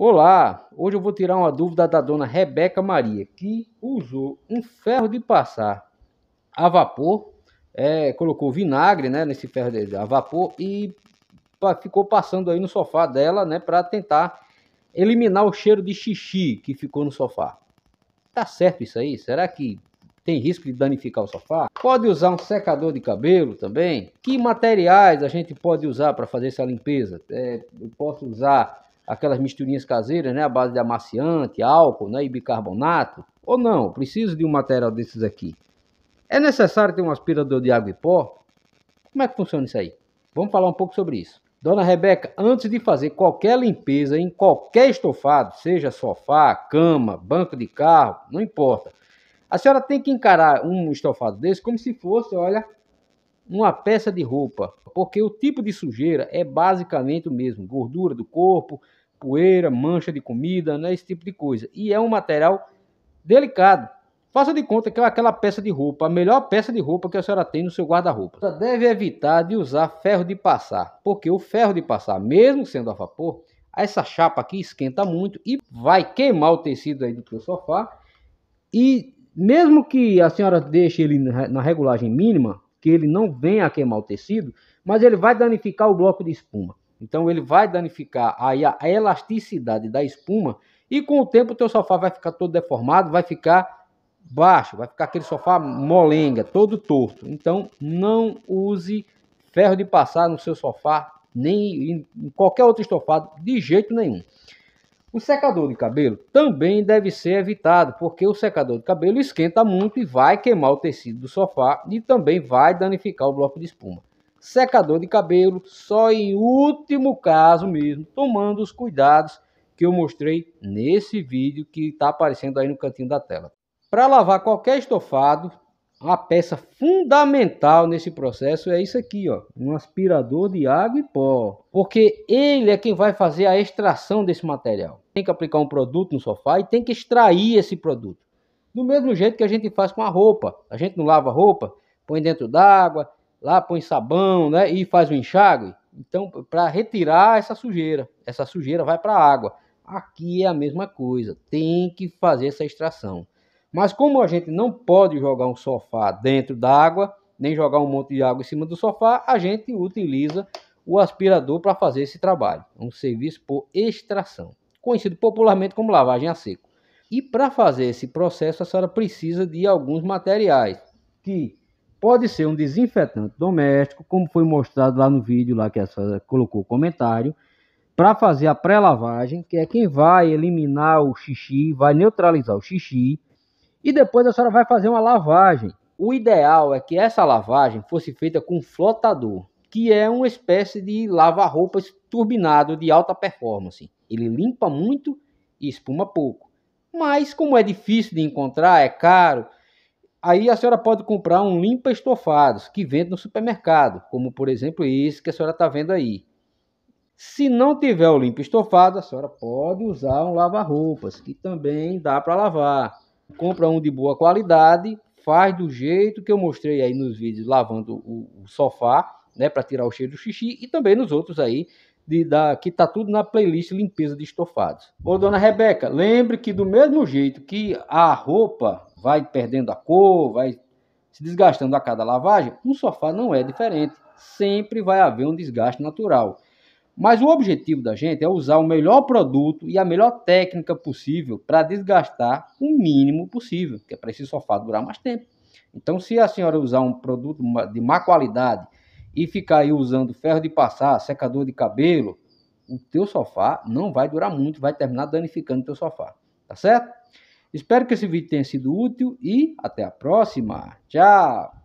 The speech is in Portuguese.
Olá, hoje eu vou tirar uma dúvida da dona Rebeca Maria, que usou um ferro de passar a vapor, é, colocou vinagre né, nesse ferro de, a vapor e ficou passando aí no sofá dela né, para tentar eliminar o cheiro de xixi que ficou no sofá. Tá certo isso aí? Será que tem risco de danificar o sofá? Pode usar um secador de cabelo também? Que materiais a gente pode usar para fazer essa limpeza? É, eu posso usar aquelas misturinhas caseiras, né? A base de amaciante, álcool né? e bicarbonato? Ou não? Preciso de um material desses aqui. É necessário ter um aspirador de água e pó? Como é que funciona isso aí? Vamos falar um pouco sobre isso. Dona Rebeca, antes de fazer qualquer limpeza em qualquer estofado, seja sofá, cama, banco de carro, não importa, a senhora tem que encarar um estofado desse como se fosse, olha, uma peça de roupa, porque o tipo de sujeira é basicamente o mesmo: gordura do corpo, poeira, mancha de comida, né, esse tipo de coisa. E é um material delicado. Faça de conta que é aquela peça de roupa, a melhor peça de roupa que a senhora tem no seu guarda-roupa. Você deve evitar de usar ferro de passar, porque o ferro de passar, mesmo sendo a vapor, essa chapa aqui esquenta muito e vai queimar o tecido aí do seu sofá. E mesmo que a senhora deixe ele na regulagem mínima, que ele não venha a queimar o tecido, mas ele vai danificar o bloco de espuma. Então ele vai danificar aí a elasticidade da espuma e com o tempo o teu sofá vai ficar todo deformado, vai ficar baixo, vai ficar aquele sofá molenga, todo torto. Então não use ferro de passar no seu sofá nem em qualquer outro estofado de jeito nenhum. O secador de cabelo também deve ser evitado, porque o secador de cabelo esquenta muito e vai queimar o tecido do sofá e também vai danificar o bloco de espuma. Secador de cabelo só em último caso mesmo, tomando os cuidados que eu mostrei nesse vídeo que está aparecendo aí no cantinho da tela. Para lavar qualquer estofado, a peça fundamental nesse processo é isso aqui, ó, um aspirador de água e pó, porque ele é quem vai fazer a extração desse material. Tem que aplicar um produto no sofá e tem que extrair esse produto. Do mesmo jeito que a gente faz com a roupa, a gente não lava a roupa, põe dentro d'água, lá põe sabão, né, e faz o um enxágue. Então, para retirar essa sujeira, essa sujeira vai para a água. Aqui é a mesma coisa, tem que fazer essa extração. Mas como a gente não pode jogar um sofá dentro d'água, nem jogar um monte de água em cima do sofá, a gente utiliza o aspirador para fazer esse trabalho. É um serviço por extração, conhecido popularmente como lavagem a seco. E para fazer esse processo, a senhora precisa de alguns materiais, que pode ser um desinfetante doméstico, como foi mostrado lá no vídeo lá que a senhora colocou o comentário, para fazer a pré-lavagem, que é quem vai eliminar o xixi, vai neutralizar o xixi, e depois a senhora vai fazer uma lavagem. O ideal é que essa lavagem fosse feita com flotador, que é uma espécie de lava-roupas turbinado de alta performance. Ele limpa muito e espuma pouco. Mas como é difícil de encontrar, é caro, aí a senhora pode comprar um limpa estofados que vende no supermercado, como por exemplo esse que a senhora está vendo aí. Se não tiver o limpa estofado, a senhora pode usar um lava-roupas, que também dá para lavar compra um de boa qualidade, faz do jeito que eu mostrei aí nos vídeos, lavando o, o sofá, né, para tirar o cheiro do xixi, e também nos outros aí, de, da, que tá tudo na playlist limpeza de estofados. Ô, dona Rebeca, lembre que do mesmo jeito que a roupa vai perdendo a cor, vai se desgastando a cada lavagem, um sofá não é diferente. Sempre vai haver um desgaste natural. Mas o objetivo da gente é usar o melhor produto e a melhor técnica possível para desgastar o mínimo possível, que é para esse sofá durar mais tempo. Então, se a senhora usar um produto de má qualidade e ficar aí usando ferro de passar, secador de cabelo, o teu sofá não vai durar muito, vai terminar danificando o teu sofá, tá certo? Espero que esse vídeo tenha sido útil e até a próxima. Tchau!